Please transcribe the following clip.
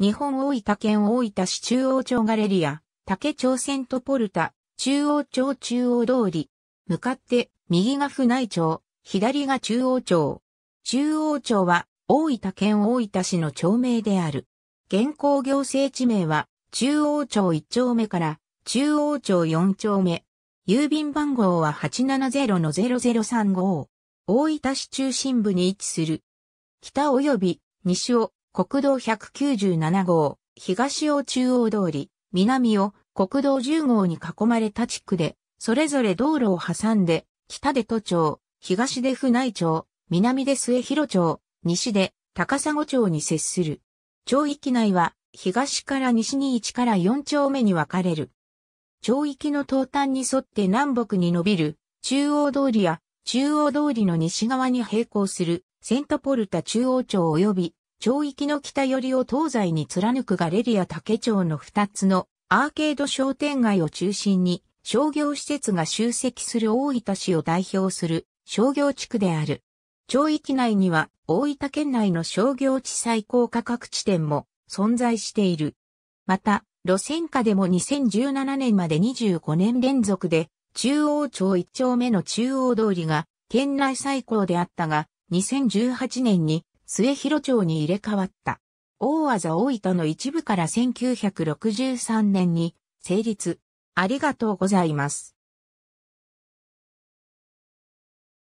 日本大分県大分市中央町ガレリア、竹町セントポルタ、中央町中央通り。向かって、右が府内町、左が中央町。中央町は、大分県大分市の町名である。現行行政地名は、中央町1丁目から、中央町4丁目。郵便番号は870-0035。大分市中心部に位置する。北及び西を国道197号、東を中央通り、南を国道10号に囲まれた地区で、それぞれ道路を挟んで、北で都庁、東で府内町、南で末広町、西で高砂町に接する。町域内は、東から西に1から4丁目に分かれる。町域の東端に沿って南北に伸びる、中央通りや、中央通りの西側に並行する、セントポルタ中央町及び、町域の北寄りを東西に貫くガレリア竹町の2つのアーケード商店街を中心に商業施設が集積する大分市を代表する商業地区である。町域内には大分県内の商業地最高価格地点も存在している。また、路線価でも2017年まで25年連続で中央町一丁目の中央通りが県内最高であったが、2018年に末広町に入れ替わった。大和大分の一部から1963年に成立。ありがとうございます。